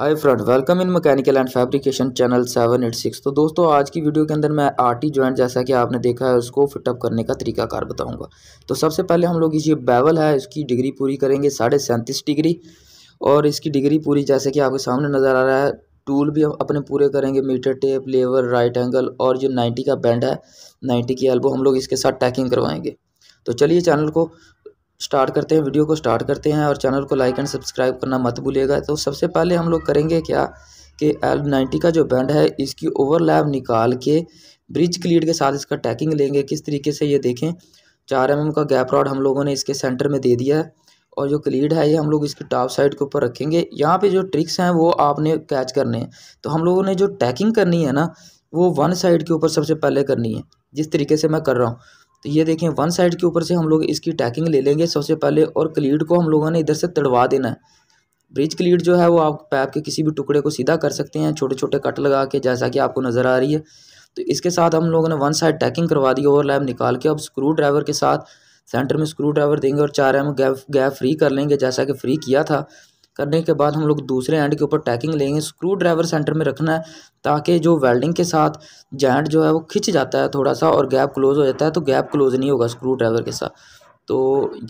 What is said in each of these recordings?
Hi friend welcome in mechanical and fabrication channel seven eight six तो दोस्तों आज की वीडियो के अंदर मैं आरटी जॉइंट जैसा कि आपने देखा है उसको फिटअप करने का तरीका कार बताऊंगा तो सबसे पहले हम लोग ये बेवल है इसकी डिग्री पूरी करेंगे साढ़े सैंतीस डिग्री और इसकी डिग्री पूरी जैसे कि आपके सामने नज़र आ रहा है टूल भी हम अपने पूरे करेंगे meter tape level right angle और जो नाइन्टी का बैंड है नाइन्टी की एल्बो हम लोग इसके साथ टैकिंग करवाएंगे तो चलिए चैनल को स्टार्ट करते हैं वीडियो को स्टार्ट करते हैं और चैनल को लाइक एंड सब्सक्राइब करना मत भूलिएगा तो सबसे पहले हम लोग करेंगे क्या कि एल नाइन्टी का जो बैंड है इसकी ओवरलैप निकाल के ब्रिज क्लीड के साथ इसका टैकिंग लेंगे किस तरीके से ये देखें चार एम का गैप रॉड हम लोगों ने इसके सेंटर में दे दिया है और जो क्लीड है ये हम लोग इसके टॉप साइड के ऊपर रखेंगे यहाँ पे जो ट्रिक्स हैं वो आपने कैच करने हैं तो हम लोगों ने जो टैकिंग करनी है ना वो वन साइड के ऊपर सबसे पहले करनी है जिस तरीके से मैं कर रहा हूँ तो ये देखें वन साइड के ऊपर से हम लोग इसकी टैकिंग ले लेंगे सबसे पहले और क्लीड को हम लोगों ने इधर से तड़वा देना है ब्रिज क्लीड जो है वो आप पैप के किसी भी टुकड़े को सीधा कर सकते हैं छोटे छोटे कट लगा के जैसा कि आपको नज़र आ रही है तो इसके साथ हम लोगों ने वन साइड टैकिंग करवा दी ओवर लैब निकाल के अब स्क्रू ड्राइवर के साथ सेंटर में स्क्रू ड्राइवर देंगे और चार एम गैप गैप फ्री कर लेंगे जैसा कि फ्री किया था करने के बाद हम लोग दूसरे एंड के ऊपर टैकिंग लेंगे स्क्रू ड्राइवर सेंटर में रखना है ताकि जो वेल्डिंग के साथ जॉइंट जो है वो खिंच जाता है थोड़ा सा और गैप क्लोज हो जाता है तो गैप क्लोज नहीं होगा स्क्रू ड्राइवर के साथ तो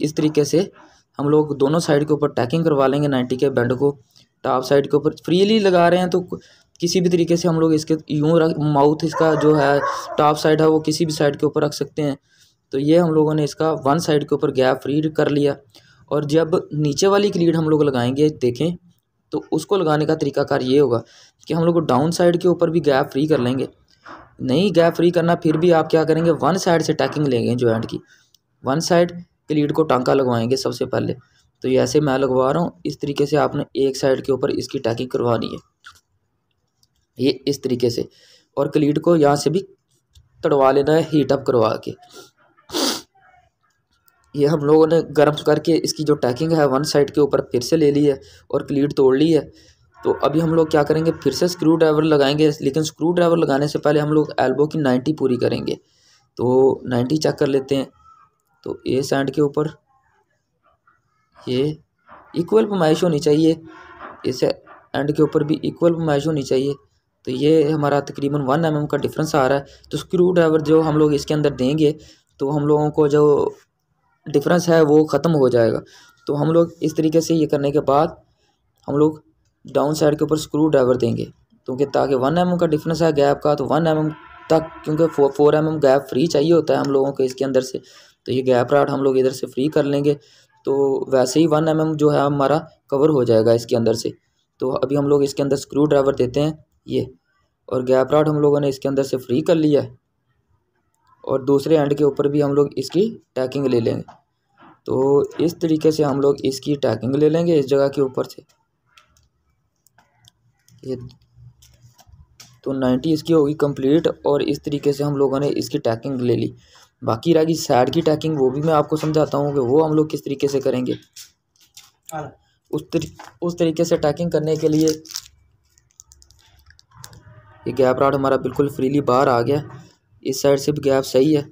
इस तरीके से हम लोग दोनों साइड के ऊपर टैकिंग करवा लेंगे नाइन्टी के बैंड को टॉप साइड के ऊपर फ्रीली लगा रहे हैं तो किसी भी तरीके से हम लोग इसके यूँ रख माउथ इसका जो है टॉप साइड है वो किसी भी साइड के ऊपर रख सकते हैं तो ये हम लोगों ने इसका वन साइड के ऊपर गैप फ्री कर लिया और जब नीचे वाली क्लीड हम लोग लगाएंगे देखें तो उसको लगाने का तरीकाकार ये होगा कि हम लोग डाउन साइड के ऊपर भी गैप फ्री कर लेंगे नहीं गैप फ्री करना फिर भी आप क्या करेंगे वन साइड से टैकिंग लेंगे जॉइंट की वन साइड क्लीड को टांका लगवाएंगे सबसे पहले तो ये ऐसे मैं लगवा रहा हूँ इस तरीके से आपने एक साइड के ऊपर इसकी टैकिंग करवानी है ये इस तरीके से और क्लीड को यहाँ से भी तड़वा लेना है हीटअप करवा के ये हम लोगों ने गर्म करके इसकी जो टैकिंग है वन साइड के ऊपर फिर से ले ली है और क्लीट तोड़ ली है तो अभी हम लोग क्या करेंगे फिर से स्क्रू ड्राइवर लगाएंगे लेकिन स्क्रू ड्राइवर लगाने से पहले हम लोग एल्बो की नाइन्टी पूरी करेंगे तो नाइन्टी चेक कर लेते हैं तो ए सैंड के ऊपर ये इक्वल पमाइश होनी चाहिए इस एंड के ऊपर भी इक्वल पमाइश होनी चाहिए तो ये हमारा तकरीबन वन एम mm का डिफरेंस आ रहा है तो स्क्रू ड्राइवर जो हम लोग इसके अंदर देंगे तो हम लोगों को जो डिफरेंस है वो ख़त्म हो जाएगा तो हम लोग इस तरीके से ये करने के बाद हम लोग डाउन साइड के ऊपर स्क्रू ड्राइवर देंगे क्योंकि ताकि वन एम mm का डिफरेंस है गैप का तो वन एम mm तक क्योंकि फो, फोर एम गैप फ्री चाहिए होता है हम लोगों को इसके अंदर से तो ये गैप राड हम लोग इधर से फ्री कर लेंगे तो वैसे ही वन एम mm जो है हमारा कवर हो जाएगा इसके अंदर से तो अभी हम लोग इसके अंदर स्क्रू ड्राइवर देते हैं ये और गैप राड हम लोगों ने इसके अंदर से फ्री कर लिया है और दूसरे एंड के ऊपर भी हम लोग इसकी टैकिंग ले लेंगे तो इस तरीके से हम लोग इसकी टैकिंग ले लेंगे इस जगह के ऊपर से ये तो नाइन्टी इसकी होगी कंप्लीट और इस तरीके से हम लोगों ने इसकी टैकिंग ले ली बाकी रहेगी साइड की टैकिंग वो भी मैं आपको समझाता हूँ कि वो हम लोग किस तरीके से करेंगे हाँ। उस तरी उस तरीके से टैकिंग करने के लिए ये गैप राड हमारा बिल्कुल फ्रीली बाहर आ गया इस साइड से भी गैप सही है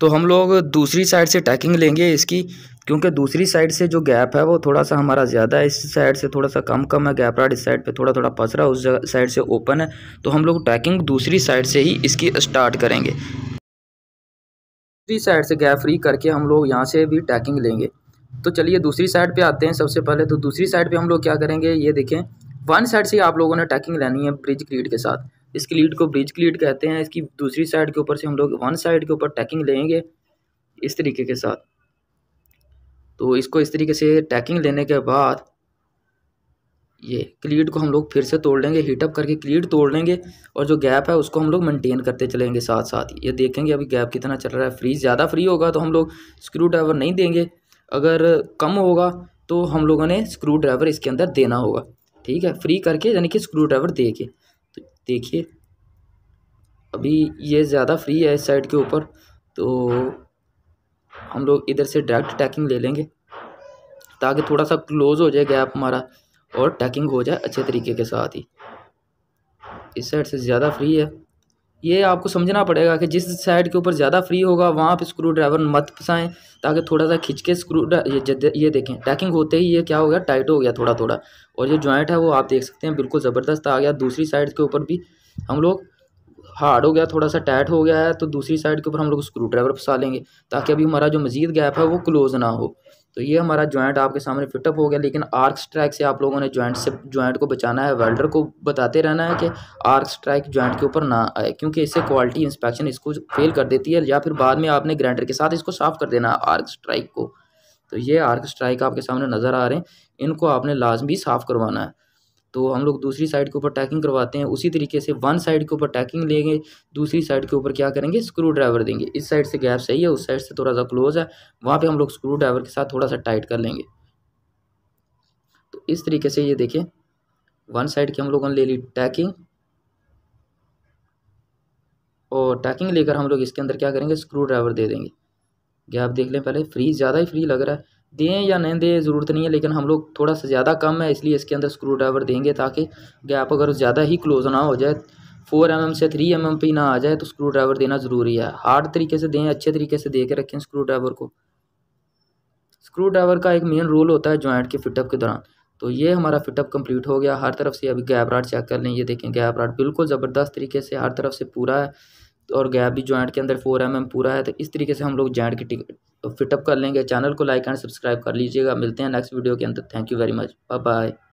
तो हम लोग दूसरी साइड से टैकिंग लेंगे इसकी क्योंकि दूसरी साइड से जो गैप है वो थोड़ा सा हमारा ज़्यादा है इस साइड से थोड़ा सा कम कम है गैप राइड इस साइड पे थोड़ा थोड़ा पस रहा है उस साइड से ओपन है तो हम लोग टैकिंग दूसरी साइड से ही इसकी स्टार्ट करेंगे दूसरी साइड से गैप फ्री करके हम लोग यहाँ से भी टैकिंग लेंगे तो चलिए दूसरी साइड पर आते हैं सबसे पहले तो दूसरी साइड पर हम लोग क्या करेंगे ये देखें वन साइड से आप लोगों ने टैकिंग लेनी है ब्रिज क्रीड के साथ इस क्लीट को ब्रिज क्लीट कहते हैं इसकी दूसरी साइड के ऊपर से हम लोग वन साइड के ऊपर टैकिंग लेंगे इस तरीके के साथ तो इसको इस तरीके से टैकिंग लेने के बाद ये क्लीट को हम लोग फिर से तोड़ लेंगे हीटअप करके क्लीट तोड़ लेंगे और जो गैप है उसको हम लोग मेंटेन करते चलेंगे साथ साथ ये देखेंगे अभी गैप कितना चल रहा है फ्री ज़्यादा फ्री होगा तो हम लोग स्क्रू ड्राइवर नहीं देंगे अगर कम होगा तो हम लोगों ने स्क्रू ड्राइवर इसके अंदर देना होगा ठीक है फ्री करके यानी कि स्क्रू ड्राइवर दे के देखिए अभी ये ज़्यादा फ्री है इस साइड के ऊपर तो हम लोग इधर से डायरेक्ट टैकिंग ले लेंगे ताकि थोड़ा सा क्लोज हो जाए गैप हमारा और टैकिंग हो जाए अच्छे तरीके के साथ ही इस साइड से ज़्यादा फ्री है ये आपको समझना पड़ेगा कि जिस साइड के ऊपर ज़्यादा फ्री होगा वहाँ पे स्क्रू ड्राइवर मत फंसाएँ ताकि थोड़ा सा खिंच के स्क्रू ये, ये देखें टैकिंग होते ही ये क्या हो गया टाइट हो गया थोड़ा थोड़ा और ये जॉइंट है वो आप देख सकते हैं बिल्कुल ज़बरदस्त आ गया दूसरी साइड के ऊपर भी हम लोग हार्ड हो गया थोड़ा सा टाइट हो गया है तो दूसरी साइड के ऊपर हम लोग स्क्रू ड्राइवर फंसा लेंगे ताकि अभी हमारा जो मज़ीद गैप है वो क्लोज़ ना हो तो ये हमारा जॉइंट आपके सामने फिटअप हो गया लेकिन आर्क स्ट्राइक से आप लोगों ने जॉइंट से ज्वाइंट को बचाना है वेल्डर को बताते रहना है कि आर्क स्ट्राइक जॉइंट के ऊपर ना आए क्योंकि इससे क्वालिटी इंस्पेक्शन इसको फेल कर देती है या फिर बाद में आपने ग्राइंडर के साथ इसको साफ़ कर देना है आर्क स्ट्राइक को तो ये आर्क स्ट्राइक आपके सामने नज़र आ रहे हैं इनको आपने लाजमी साफ़ करवाना है तो हम लोग दूसरी साइड के ऊपर टैकिंग करवाते हैं उसी तरीके से वन साइड के ऊपर टैकिंग लेंगे दूसरी साइड के ऊपर क्या करेंगे स्क्रू ड्राइवर देंगे इस साइड से गैप सही है उस साइड से थोड़ा सा क्लोज है वहाँ पर हम लोग स्क्रू ड्राइवर के साथ थोड़ा सा टाइट कर लेंगे तो इस तरीके से ये देखें वन साइड की हम लोगों ने ले ली टैकिंग और टैकिंग लेकर हम लोग इसके अंदर क्या करेंगे स्क्रू ड्राइवर दे देंगे गैप देख लें पहले फ्री ज़्यादा ही फ्री लग रहा है दें या नहीं दें ज़रूरत नहीं है लेकिन हम लोग थोड़ा सा ज़्यादा कम है इसलिए इसके अंदर स्क्रू ड्राइवर देंगे ताकि गैप अगर ज़्यादा ही क्लोज ना हो जाए फोर एम mm से थ्री एम एम ना आ जाए तो स्क्रू ड्राइवर देना ज़रूरी है हार्ड तरीके से दें अच्छे तरीके से दे के रखें स्क्रू ड्राइवर को स्क्रू ड्राइवर का एक मेन रोल होता है जॉइंट के फिटअप के दौरान तो ये हमारा फिटअप कंप्लीट हो गया हर तरफ से अभी गैप राड चेक कर लें ये देखें गैप राड बिल्कुल ज़बरदस्त तरीके से हर तरफ से पूरा है और गैप भी जॉइंट के अंदर फोर एम एम पूरा है तो इस तरीके से हम लोग जॉइंट की फिटअप कर लेंगे चैनल को लाइक एंड सब्सक्राइब कर लीजिएगा मिलते हैं नेक्स्ट वीडियो के अंदर thank you very much bye bye